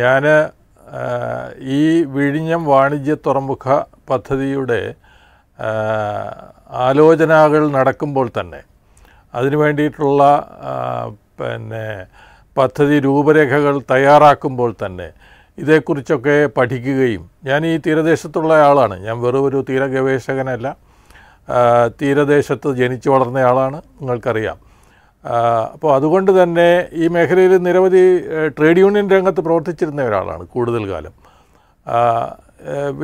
ഞാൻ ഈ വിഴിഞ്ഞം വാണിജ്യ തുറമുഖ പദ്ധതിയുടെ ആലോചനകൾ നടക്കുമ്പോൾ തന്നെ അതിനു വേണ്ടിയിട്ടുള്ള പിന്നെ പദ്ധതി രൂപരേഖകൾ തയ്യാറാക്കുമ്പോൾ തന്നെ ഇതേക്കുറിച്ചൊക്കെ പഠിക്കുകയും ഞാൻ ഈ തീരദേശത്തുള്ള ആളാണ് ഞാൻ വെറും തീര ഗവേഷകനല്ല തീരദേശത്ത് ജനിച്ചു വളർന്നയാളാണ് നിങ്ങൾക്കറിയാം അപ്പോൾ അതുകൊണ്ട് തന്നെ ഈ മേഖലയിൽ നിരവധി ട്രേഡ് യൂണിയൻ രംഗത്ത് പ്രവർത്തിച്ചിരുന്ന ഒരാളാണ് കൂടുതൽ കാലം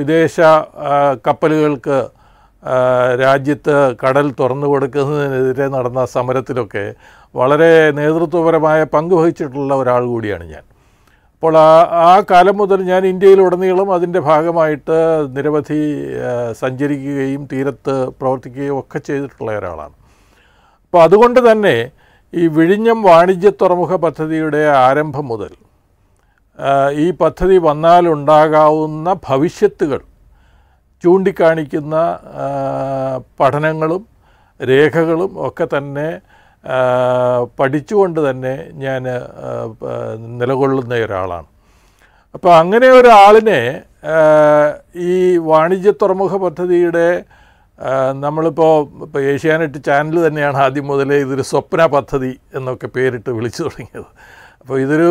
വിദേശ കപ്പലുകൾക്ക് രാജ്യത്ത് കടൽ തുറന്നു കൊടുക്കുന്നതിനെതിരെ നടന്ന സമരത്തിലൊക്കെ വളരെ നേതൃത്വപരമായ പങ്ക് വഹിച്ചിട്ടുള്ള ഒരാൾ കൂടിയാണ് ഞാൻ അപ്പോൾ ആ ആ കാലം മുതൽ ഞാൻ ഇന്ത്യയിലുടനീളം അതിൻ്റെ ഭാഗമായിട്ട് നിരവധി സഞ്ചരിക്കുകയും തീരത്ത് പ്രവർത്തിക്കുകയും ഒക്കെ ചെയ്തിട്ടുള്ള ഒരാളാണ് അപ്പോൾ അതുകൊണ്ട് തന്നെ ഈ വിഴിഞ്ഞം വാണിജ്യ തുറമുഖ പദ്ധതിയുടെ ആരംഭം മുതൽ ഈ പദ്ധതി വന്നാലുണ്ടാകാവുന്ന ഭവിഷ്യത്തുകൾ ചൂണ്ടിക്കാണിക്കുന്ന പഠനങ്ങളും രേഖകളും ഒക്കെ തന്നെ പഠിച്ചുകൊണ്ട് തന്നെ ഞാൻ നിലകൊള്ളുന്ന ഒരാളാണ് അപ്പോൾ അങ്ങനെ ഒരാളിനെ ഈ വാണിജ്യ തുറമുഖ പദ്ധതിയുടെ നമ്മളിപ്പോൾ ഇപ്പോൾ ഏഷ്യാനെറ്റ് ചാനൽ തന്നെയാണ് ആദ്യം മുതലേ ഇതൊരു സ്വപ്ന പദ്ധതി എന്നൊക്കെ പേരിട്ട് വിളിച്ചു തുടങ്ങിയത് അപ്പോൾ ഇതൊരു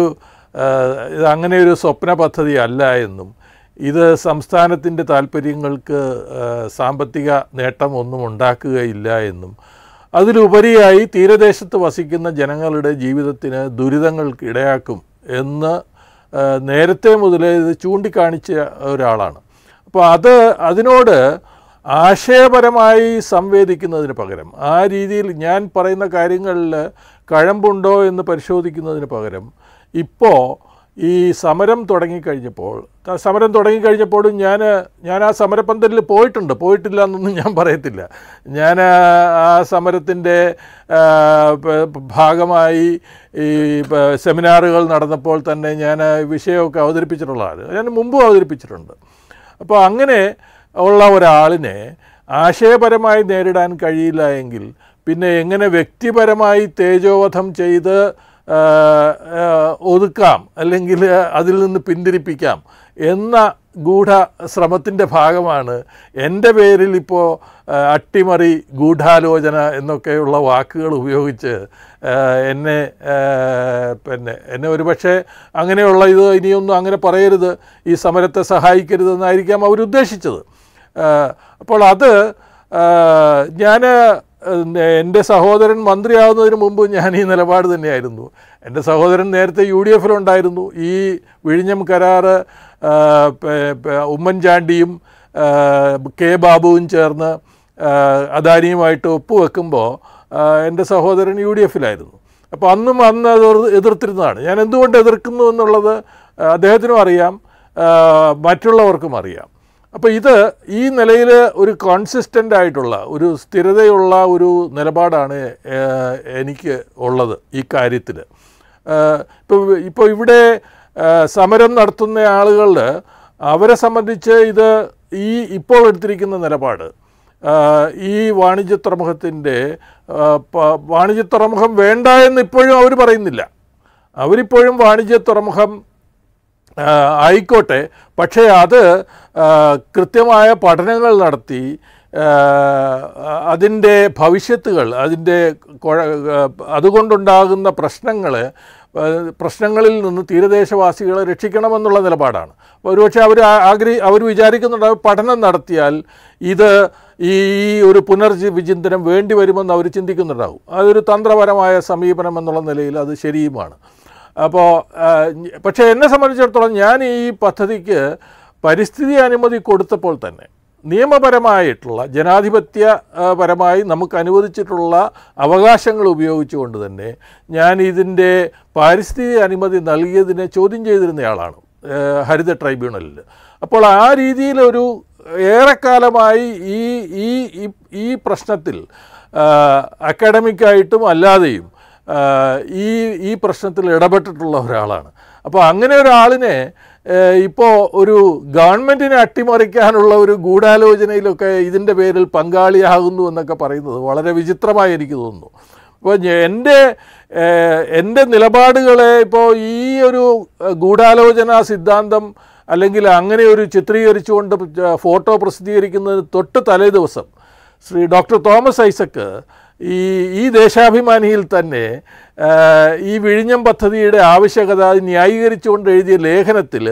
ഇത് അങ്ങനെ ഒരു സ്വപ്ന പദ്ധതി അല്ല എന്നും ഇത് സംസ്ഥാനത്തിൻ്റെ താല്പര്യങ്ങൾക്ക് സാമ്പത്തിക നേട്ടം ഒന്നും ഉണ്ടാക്കുകയില്ല എന്നും അതിലുപരിയായി തീരദേശത്ത് വസിക്കുന്ന ജനങ്ങളുടെ ജീവിതത്തിന് ദുരിതങ്ങൾക്ക് ഇടയാക്കും എന്ന് നേരത്തെ മുതലേ ഇത് ചൂണ്ടിക്കാണിച്ച ഒരാളാണ് അപ്പോൾ അത് അതിനോട് ആശയപരമായി സംവേദിക്കുന്നതിന് പകരം ആ രീതിയിൽ ഞാൻ പറയുന്ന കാര്യങ്ങളിൽ കഴമ്പുണ്ടോ എന്ന് പരിശോധിക്കുന്നതിന് പകരം ഇപ്പോൾ ഈ സമരം തുടങ്ങിക്കഴിഞ്ഞപ്പോൾ സമരം തുടങ്ങിക്കഴിഞ്ഞപ്പോഴും ഞാൻ ഞാൻ ആ സമരപന്തലിൽ പോയിട്ടുണ്ട് പോയിട്ടില്ല എന്നൊന്നും ഞാൻ പറയത്തില്ല ഞാൻ ആ സമരത്തിൻ്റെ ഭാഗമായി ഈ സെമിനാറുകൾ നടന്നപ്പോൾ തന്നെ ഞാൻ വിഷയമൊക്കെ അവതരിപ്പിച്ചിട്ടുള്ളതാണ് ഞാൻ മുമ്പും അവതരിപ്പിച്ചിട്ടുണ്ട് അപ്പോൾ അങ്ങനെ ഉള്ള ഒരാളിനെ ആശയപരമായി നേരിടാൻ കഴിയില്ല എങ്കിൽ പിന്നെ എങ്ങനെ വ്യക്തിപരമായി തേജോവധം ചെയ്ത് ഒതുക്കാം അല്ലെങ്കിൽ അതിൽ നിന്ന് പിന്തിരിപ്പിക്കാം എന്ന ഗൂഢ ശ്രമത്തിൻ്റെ ഭാഗമാണ് എൻ്റെ പേരിൽ ഇപ്പോൾ അട്ടിമറി ഗൂഢാലോചന എന്നൊക്കെയുള്ള വാക്കുകൾ ഉപയോഗിച്ച് എന്നെ പിന്നെ എന്നെ ഒരുപക്ഷെ അങ്ങനെയുള്ള ഇത് ഇനിയൊന്നും അങ്ങനെ പറയരുത് ഈ സമരത്തെ സഹായിക്കരുതെന്നായിരിക്കാം അവരുദ്ദേശിച്ചത് അപ്പോൾ അത് ഞാൻ എൻ്റെ സഹോദരൻ മന്ത്രിയാവുന്നതിന് മുമ്പ് ഞാൻ ഈ നിലപാട് തന്നെയായിരുന്നു എൻ്റെ സഹോദരൻ നേരത്തെ യു ഡി എഫിലുണ്ടായിരുന്നു ഈ വിഴിഞ്ഞം കരാറ് ഉമ്മൻചാണ്ടിയും കെ ബാബുവും ചേർന്ന് അദാനിയുമായിട്ട് ഒപ്പുവെക്കുമ്പോൾ എൻ്റെ സഹോദരൻ യു ഡി എഫിലായിരുന്നു അപ്പോൾ അന്നും അന്ന് അത് എതിർത്തിരുന്നതാണ് ഞാൻ എന്തുകൊണ്ട് എതിർക്കുന്നു എന്നുള്ളത് അദ്ദേഹത്തിനും അറിയാം മറ്റുള്ളവർക്കും അറിയാം അപ്പോൾ ഇത് ഈ നിലയിൽ ഒരു കോൺസിസ്റ്റൻ്റ് ആയിട്ടുള്ള ഒരു സ്ഥിരതയുള്ള ഒരു നിലപാടാണ് എനിക്ക് ഉള്ളത് ഈ കാര്യത്തിൽ ഇപ്പോൾ ഇപ്പോൾ ഇവിടെ സമരം നടത്തുന്ന ആളുകൾ അവരെ സംബന്ധിച്ച് ഇത് ഈ ഇപ്പോൾ എടുത്തിരിക്കുന്ന നിലപാട് ഈ വാണിജ്യ തുറമുഖത്തിൻ്റെ വാണിജ്യ തുറമുഖം വേണ്ട എന്ന് ഇപ്പോഴും അവർ പറയുന്നില്ല അവരിപ്പോഴും വാണിജ്യ തുറമുഖം ആയിക്കോട്ടെ പക്ഷേ അത് കൃത്യമായ പഠനങ്ങൾ നടത്തി അതിൻ്റെ ഭവിഷ്യത്തുകൾ അതിൻ്റെ അതുകൊണ്ടുണ്ടാകുന്ന പ്രശ്നങ്ങൾ പ്രശ്നങ്ങളിൽ നിന്ന് തീരദേശവാസികളെ രക്ഷിക്കണമെന്നുള്ള നിലപാടാണ് ഒരുപക്ഷെ അവർ ആഗ്രഹി അവർ വിചാരിക്കുന്നുണ്ട് പഠനം നടത്തിയാൽ ഇത് ഈ ഒരു പുനർജി വേണ്ടി വരുമെന്ന് അവർ ചിന്തിക്കുന്നുണ്ടാവും അതൊരു തന്ത്രപരമായ സമീപനം എന്നുള്ള നിലയിൽ അത് ശരിയുമാണ് അപ്പോൾ പക്ഷേ എന്നെ സംബന്ധിച്ചിടത്തോളം ഞാൻ ഈ പദ്ധതിക്ക് പരിസ്ഥിതി അനുമതി കൊടുത്തപ്പോൾ തന്നെ നിയമപരമായിട്ടുള്ള ജനാധിപത്യപരമായി നമുക്ക് അനുവദിച്ചിട്ടുള്ള അവകാശങ്ങൾ ഉപയോഗിച്ചുകൊണ്ട് തന്നെ ഞാൻ ഇതിൻ്റെ പാരിസ്ഥിതിക അനുമതി നൽകിയതിനെ ചോദ്യം ചെയ്തിരുന്നയാളാണ് ഹരിത ട്രൈബ്യൂണലിൽ അപ്പോൾ ആ രീതിയിലൊരു ഏറെക്കാലമായി ഈ ഈ ഈ പ്രശ്നത്തിൽ അക്കാഡമിക്കായിട്ടും അല്ലാതെയും ഈ ഈ പ്രശ്നത്തിൽ ഇടപെട്ടിട്ടുള്ള ഒരാളാണ് അപ്പോൾ അങ്ങനെ ഒരാളിനെ ഇപ്പോൾ ഒരു ഗവൺമെൻറ്റിനെ അട്ടിമറിക്കാനുള്ള ഒരു ഗൂഢാലോചനയിലൊക്കെ ഇതിൻ്റെ പേരിൽ പങ്കാളിയാകുന്നു എന്നൊക്കെ പറയുന്നത് വളരെ വിചിത്രമായി എനിക്ക് തോന്നുന്നു അപ്പോൾ എൻ്റെ എൻ്റെ നിലപാടുകളെ ഇപ്പോൾ ഈ ഒരു ഗൂഢാലോചന സിദ്ധാന്തം അല്ലെങ്കിൽ അങ്ങനെ ഒരു ചിത്രീകരിച്ചുകൊണ്ട് ഫോട്ടോ പ്രസിദ്ധീകരിക്കുന്നതിന് തൊട്ട് തലേ ദിവസം ശ്രീ ഡോക്ടർ തോമസ് ഐസക്ക് ഈ ഈ ദേശാഭിമാനിയിൽ തന്നെ ഈ വിഴിഞ്ഞം പദ്ധതിയുടെ ആവശ്യകത ന്യായീകരിച്ചുകൊണ്ട് എഴുതിയ ലേഖനത്തിൽ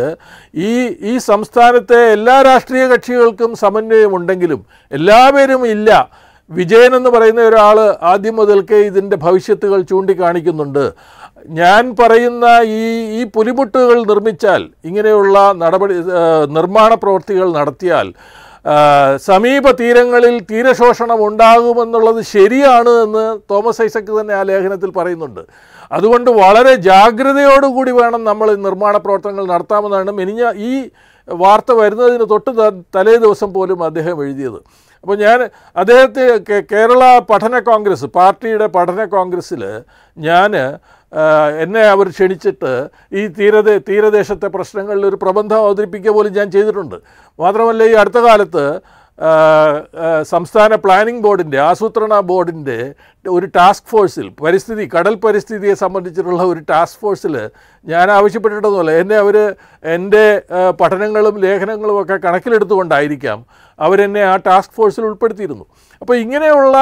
ഈ ഈ സംസ്ഥാനത്തെ എല്ലാ രാഷ്ട്രീയ കക്ഷികൾക്കും സമന്വയമുണ്ടെങ്കിലും എല്ലാവരും ഇല്ല വിജയൻ എന്ന് പറയുന്ന ഒരാൾ ആദ്യം മുതൽക്കേ ഇതിൻ്റെ ഭവിഷ്യത്തുകൾ ചൂണ്ടിക്കാണിക്കുന്നുണ്ട് ഞാൻ പറയുന്ന ഈ ഈ പുലിമുട്ടുകൾ നിർമ്മിച്ചാൽ ഇങ്ങനെയുള്ള നടപടി നിർമ്മാണ പ്രവൃത്തികൾ നടത്തിയാൽ സമീപ തീരങ്ങളിൽ തീരശോഷണം ഉണ്ടാകുമെന്നുള്ളത് ശരിയാണ് എന്ന് തോമസ് ഐസക് തന്നെ ആ ലേഖനത്തിൽ പറയുന്നുണ്ട് അതുകൊണ്ട് വളരെ ജാഗ്രതയോടുകൂടി വേണം നമ്മൾ നിർമ്മാണ പ്രവർത്തനങ്ങൾ നടത്താമെന്നാണ് മെനിഞ്ഞ ഈ വാർത്ത വരുന്നതിന് തൊട്ട് തലേ ദിവസം പോലും അദ്ദേഹം എഴുതിയത് അപ്പോൾ ഞാൻ അദ്ദേഹത്തെ കേരള പഠന കോൺഗ്രസ് പാർട്ടിയുടെ പഠന കോൺഗ്രസ്സിൽ ഞാൻ എന്നെ അവർ ക്ഷണിച്ചിട്ട് ഈ തീരദേ തീരദേശത്തെ പ്രശ്നങ്ങളിൽ ഒരു പ്രബന്ധം അവതരിപ്പിക്കുക പോലും ഞാൻ ചെയ്തിട്ടുണ്ട് മാത്രമല്ല ഈ അടുത്ത കാലത്ത് സംസ്ഥാന പ്ലാനിംഗ് ബോർഡിൻ്റെ ആസൂത്രണ ബോർഡിൻ്റെ ഒരു ടാസ്ക് ഫോഴ്സിൽ പരിസ്ഥിതി കടൽ പരിസ്ഥിതിയെ സംബന്ധിച്ചിട്ടുള്ള ഒരു ടാസ്ക് ഫോഴ്സിൽ ഞാൻ ആവശ്യപ്പെട്ടിട്ടൊന്നുമല്ല എന്നെ അവർ എൻ്റെ പഠനങ്ങളും ലേഖനങ്ങളും ഒക്കെ കണക്കിലെടുത്തുകൊണ്ടായിരിക്കാം അവരെന്നെ ആ ടാസ്ക് ഫോഴ്സിൽ ഉൾപ്പെടുത്തിയിരുന്നു അപ്പോൾ ഇങ്ങനെയുള്ള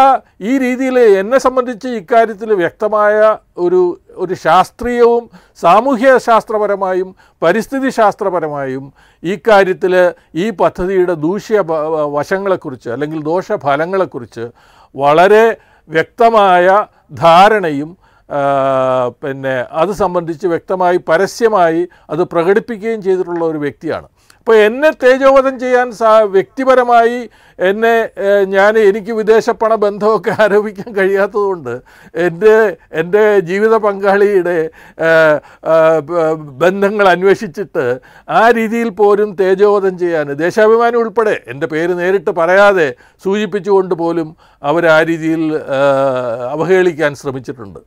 ഈ രീതിയിൽ എന്നെ സംബന്ധിച്ച് ഇക്കാര്യത്തിൽ വ്യക്തമായ ഒരു ഒരു ശാസ്ത്രീയവും സാമൂഹ്യ ശാസ്ത്രപരമായും പരിസ്ഥിതി ശാസ്ത്രപരമായും ഈ കാര്യത്തിൽ ഈ പദ്ധതിയുടെ ദൂഷ്യ വശങ്ങളെക്കുറിച്ച് അല്ലെങ്കിൽ ദോഷഫലങ്ങളെക്കുറിച്ച് വളരെ വ്യക്തമായ ധാരണയും പിന്നെ അത് സംബന്ധിച്ച് വ്യക്തമായി പരസ്യമായി അത് പ്രകടിപ്പിക്കുകയും ചെയ്തിട്ടുള്ള ഒരു വ്യക്തിയാണ് അപ്പോൾ എന്നെ തേജോവധം ചെയ്യാൻ സാ വ്യക്തിപരമായി എന്നെ ഞാൻ എനിക്ക് വിദേശപ്പണ ബന്ധമൊക്കെ ആരോപിക്കാൻ കഴിയാത്തതുകൊണ്ട് എൻ്റെ എൻ്റെ ജീവിത പങ്കാളിയുടെ ബന്ധങ്ങൾ അന്വേഷിച്ചിട്ട് ആ രീതിയിൽ പോലും തേജോവധം ചെയ്യാൻ ദേശാഭിമാനി ഉൾപ്പെടെ എൻ്റെ പേര് നേരിട്ട് പറയാതെ സൂചിപ്പിച്ചുകൊണ്ട് പോലും അവർ ആ രീതിയിൽ അവഹേളിക്കാൻ ശ്രമിച്ചിട്ടുണ്ട്